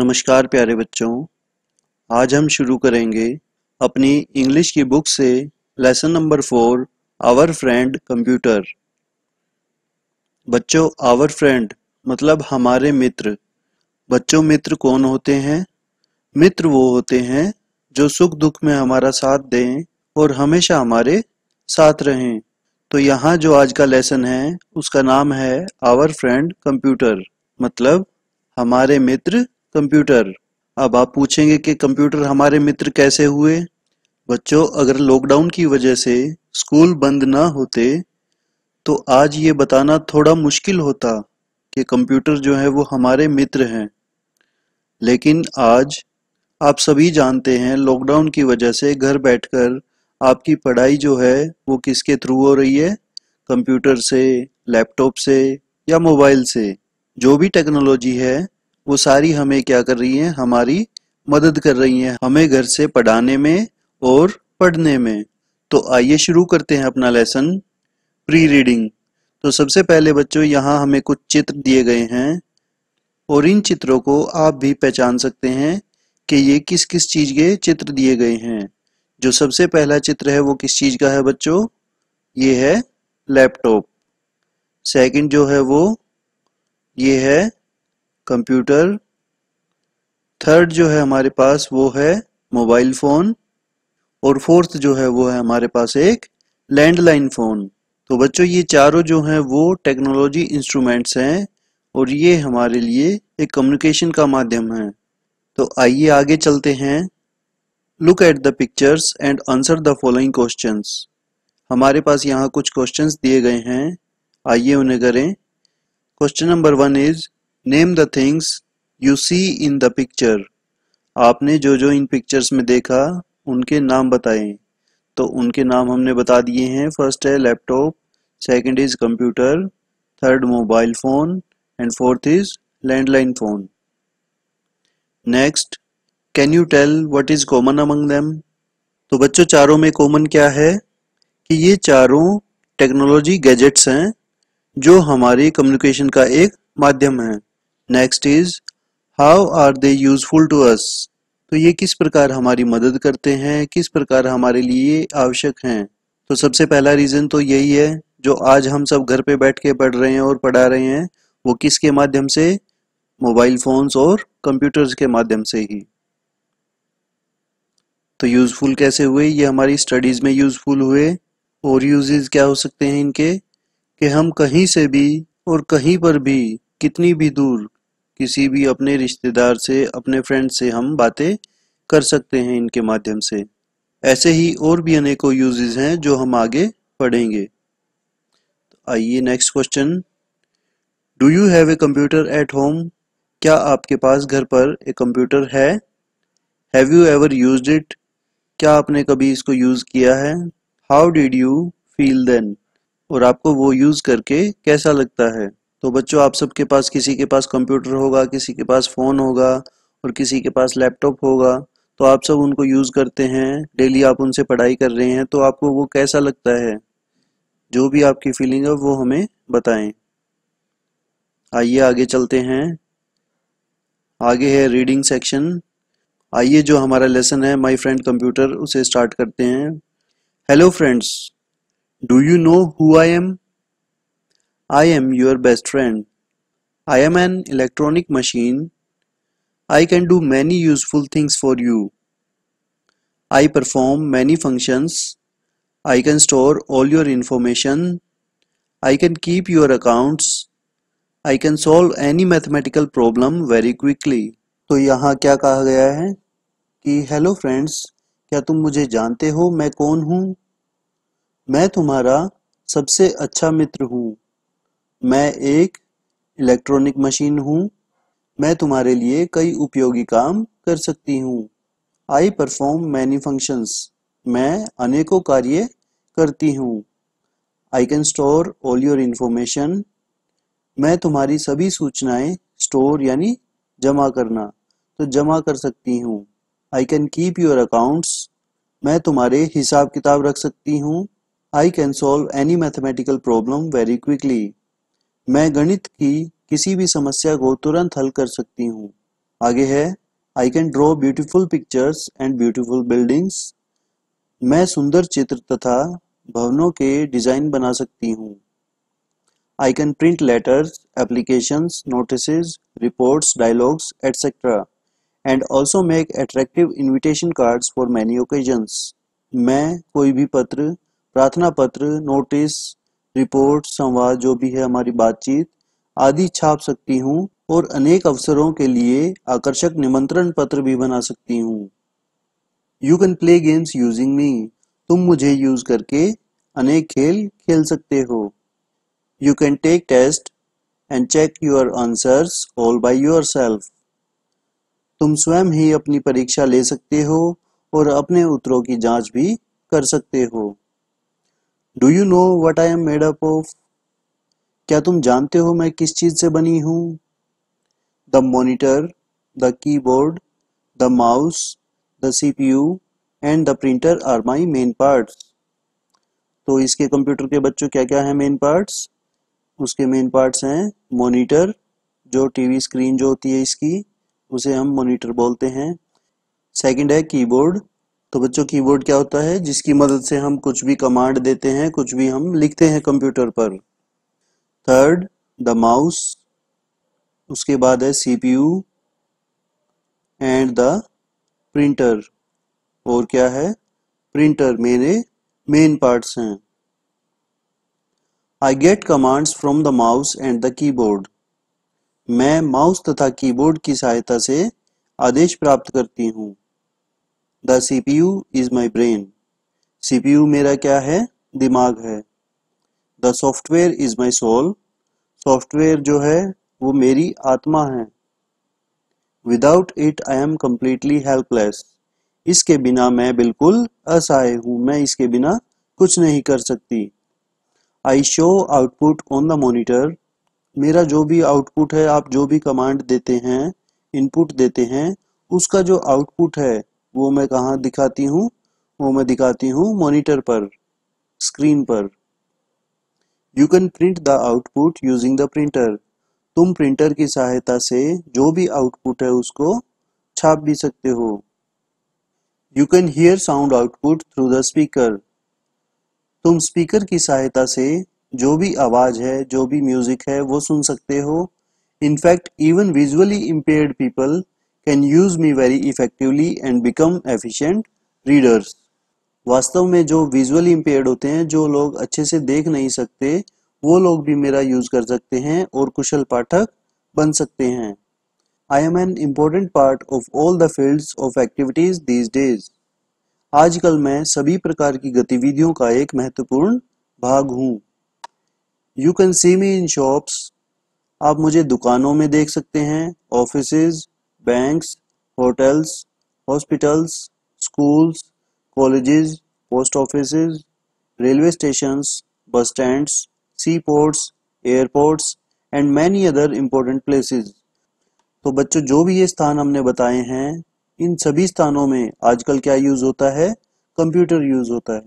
नमस्कार प्यारे बच्चों आज हम शुरू करेंगे अपनी इंग्लिश की बुक से lesson number four our friend computer बच्चों आवर फ्रेंड मतलब हमारे मित्र बच्चों मित्र कौन होते हैं मित्र वो होते हैं जो सुख दुख में हमारा साथ दें और हमेशा हमारे साथ रहें तो यहाँ जो आज का लेसन है उसका नाम है आवर फ्रेंड कंप्यूटर मतलब हमारे मित्र कंप्यूटर अब आप पूछेंगे कि कंप्यूटर हमारे मित्र कैसे हुए बच्चों अगर लॉकडाउन की वजह से स्कूल बंद ना होते तो आज ये बताना थोड़ा मुश्किल होता कि कंप्यूटर जो है वो हमारे मित्र हैं लेकिन आज आप सभी जानते हैं लॉकडाउन की वजह से घर बैठकर आपकी पढ़ाई जो है वो किसके थ्रू हो रही है कंप्यूटर से लैपटॉप से या मोबाइल से जो भी टेक्नोलॉजी है वो सारी हमें क्या कर रही हैं हमारी मदद कर रही हैं हमें घर से पढ़ाने में और पढ़ने में तो आइए शुरू करते हैं अपना लेसन प्री रीडिंग तो सबसे पहले बच्चों यहाँ हमें कुछ चित्र दिए गए हैं और इन चित्रों को आप भी पहचान सकते हैं कि ये किस किस चीज़ के चित्र दिए गए हैं जो सबसे पहला चित्र है वो किस चीज़ का है बच्चों ये है लैपटॉप सेकंड जो है वो ये है कंप्यूटर थर्ड जो है हमारे पास वो है मोबाइल फ़ोन और फोर्थ जो है वो है हमारे पास एक लैंडलाइन फ़ोन तो बच्चों ये चारों जो हैं वो टेक्नोलॉजी इंस्ट्रूमेंट्स हैं और ये हमारे लिए एक कम्युनिकेशन का माध्यम है तो आइए आगे चलते हैं look at the pictures and answer the following questions हमारे पास यहाँ कुछ क्वेश्चंस दिए गए हैं आइए उन्हें करें question number one is name the things you see in the picture आपने जो जो इन पिक्चर्स में देखा उनके नाम बताएं तो उनके नाम हमने बता दिए हैं फर्स्ट है laptop second is computer third mobile phone and fourth is landline phone next can you tell what is common among them तो बच्चों चारों में कॉमन क्या है कि ये चारों टेक्नोलॉजी गैजेट्स हैं जो हमारी कम्युनिकेशन का एक माध्यम है next is how are they useful to us तो ये किस प्रकार हमारी मदद करते हैं किस प्रकार हमारे लिए आवश्यक हैं तो सबसे पहला रीज़न तो यही है जो आज हम सब घर पे बैठ के पढ़ रहे हैं और पढ़ा रहे हैं वो किसके माध्यम से मोबाइल फोन्स और कंप्यूटर्स के माध्यम से ही तो यूज़फुल कैसे हुए ये हमारी स्टडीज़ में यूज़फुल हुए और यूजेस क्या हो सकते हैं इनके कि हम कहीं से भी और कहीं पर भी कितनी भी दूर किसी भी अपने रिश्तेदार से अपने फ्रेंड से हम बातें कर सकते हैं इनके माध्यम से ऐसे ही और भी अनेकों यूजेस हैं जो हम आगे पढ़ेंगे तो आइए next question do you have a computer at home क्या आपके पास घर पर एक कंप्यूटर है have you ever use it क्या आपने कभी इसको यूज किया है how did you feel then और आपको वो यूज करके कैसा लगता है तो बच्चों आप सबके पास किसी के पास कंप्यूटर होगा किसी के पास फ़ोन होगा और किसी के पास लैपटॉप होगा तो आप सब उनको यूज़ करते हैं डेली आप उनसे पढ़ाई कर रहे हैं तो आपको वो कैसा लगता है जो भी आपकी फीलिंग है वो हमें बताएं आइए आगे चलते हैं आगे है रीडिंग सेक्शन आइए जो हमारा लेसन है माय फ्रेंड कंप्यूटर उसे स्टार्ट करते हैं hello friends do you know who I am I am your best friend. I am an electronic machine. I can do many useful things for you. I perform many functions. I can store all your information. I can keep your accounts. I can solve any mathematical problem very quickly. तो यहाँ क्या कहा गया है कि hello friends क्या तुम मुझे जानते हो मैं कौन हूँ मैं तुम्हारा सबसे अच्छा मित्र हूँ मैं एक इलेक्ट्रॉनिक मशीन हूँ मैं तुम्हारे लिए कई उपयोगी काम कर सकती हूँ आई परफॉर्म मैनी फंक्शंस मैं अनेकों कार्य करती हूँ I can store all your information मैं तुम्हारी सभी सूचनाएं स्टोर यानी जमा करना तो जमा कर सकती हूँ I can keep your accounts मैं तुम्हारे हिसाब किताब रख सकती हूँ I can solve any mathematical problem very quickly मैं गणित की किसी भी समस्या को तुरंत हल कर सकती हूँ आगे है I can draw beautiful pictures and beautiful buildings मैं सुंदर चित्र तथा भवनों के डिजाइन बना सकती हूँ I can print letters application notice reports dialogues etcetera and also make attractive invitation cards for many occasions मैं कोई भी पत्र प्रार्थना पत्र नोटिस रिपोर्ट संवाद जो भी है हमारी बातचीत आदि छाप सकती हूँ और अनेक अवसरों के लिए आकर्षक निमंत्रण पत्र भी बना सकती हूँ you can play games using me तुम मुझे यूज करके अनेक खेल खेल सकते हो you can take test and check your answers all by yourself तुम स्वयं ही अपनी परीक्षा ले सकते हो और अपने उत्तरों की जांच भी कर सकते हो do you know what I am made up of क्या तुम जानते हो मैं किस चीज से बनी हूं the monitor the keyboard the mouse the CPU and the printer are my main parts तो इसके कंप्यूटर के बच्चों क्या क्या है मेन पार्ट्स उसके मेन पार्ट्स हैं मोनिटर जो टीवी स्क्रीन जो होती है इसकी उसे हम मोनिटर बोलते हैं सेकेंड है कीबोर्ड तो बच्चों कीबोर्ड क्या होता है जिसकी मदद से हम कुछ भी कमांड देते हैं कुछ भी हम लिखते हैं कंप्यूटर पर थर्ड द माउस उसके बाद है सीपीयू एंड द प्रिंटर और क्या है प्रिंटर मेरे मेन पार्ट्स हैं I get commands from the mouse and the keyboard मैं माउस तथा कीबोर्ड की सहायता से आदेश प्राप्त करती हूँ the C P U is my brain C P U मेरा क्या है दिमाग है the software is my soul software जो है वो मेरी आत्मा है without it I am completely helpless इसके बिना मैं बिल्कुल असहाय हूँ मैं इसके बिना कुछ नहीं कर सकती I show output on the monitor मेरा जो भी आउटपुट है आप जो भी कमांड देते हैं इनपुट देते हैं उसका जो आउटपुट है वो मैं कहा दिखाती हूँ वो मैं दिखाती हूँ मॉनिटर पर स्क्रीन पर you can print the output using the printer तुम प्रिंटर की सहायता से जो भी आउटपुट है उसको छाप भी सकते हो you can hear sound output through the speaker तुम स्पीकर की सहायता से जो भी आवाज है जो भी म्यूजिक है वो सुन सकते हो in fact even visually impaired people can use me very effectively and become efficient readers वास्तव में जो विजुअली इम्पेयर्ड होते हैं जो लोग अच्छे से देख नहीं सकते वो लोग भी मेरा यूज कर सकते हैं और कुशल पाठक बन सकते हैं I am an important part of all the fields of activities these days आजकल मैं सभी प्रकार की गतिविधियों का एक महत्वपूर्ण भाग हूँ you can see me in shops आप मुझे दुकानों में देख सकते हैं office banks, hotels, hospitals, schools, colleges, post offices, railway stations, bus stands, seaports, airports and many other important places. तो बच्चों जो भी ये स्थान हमने बताए हैं इन सभी स्थानों में आजकल क्या यूज होता है कंप्यूटर यूज होता है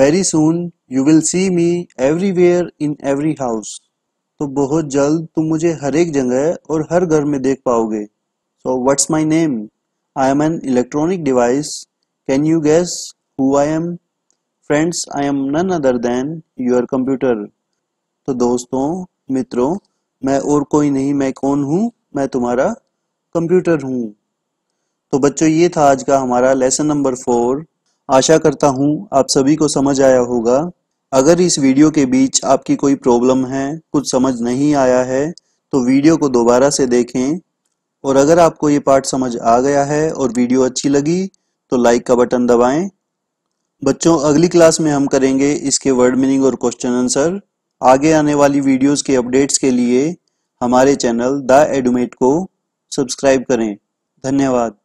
very soon you will see me everywhere in every house तो बहुत जल्द तुम मुझे हर एक जगह और हर घर में देख पाओगे So what's my name? I am an electronic device. Can you guess who I am? Friends, I am none other than your computer. तो दोस्तों मित्रों मैं और कोई नहीं मैं कौन हूँ मैं तुम्हारा कंप्यूटर हूँ तो बच्चों ये था आज का हमारा लेसन नंबर फोर आशा करता हूँ आप सभी को समझ आया होगा अगर इस वीडियो के बीच आपकी कोई प्रॉब्लम है कुछ समझ नहीं आया है तो वीडियो को दोबारा से देखें और अगर आपको ये पार्ट समझ आ गया है और वीडियो अच्छी लगी तो लाइक का बटन दबाएं बच्चों अगली क्लास में हम करेंगे इसके वर्ड मीनिंग और क्वेश्चन आंसर आगे आने वाली वीडियोस के अपडेट्स के लिए हमारे चैनल द एडुमेट को सब्सक्राइब करें धन्यवाद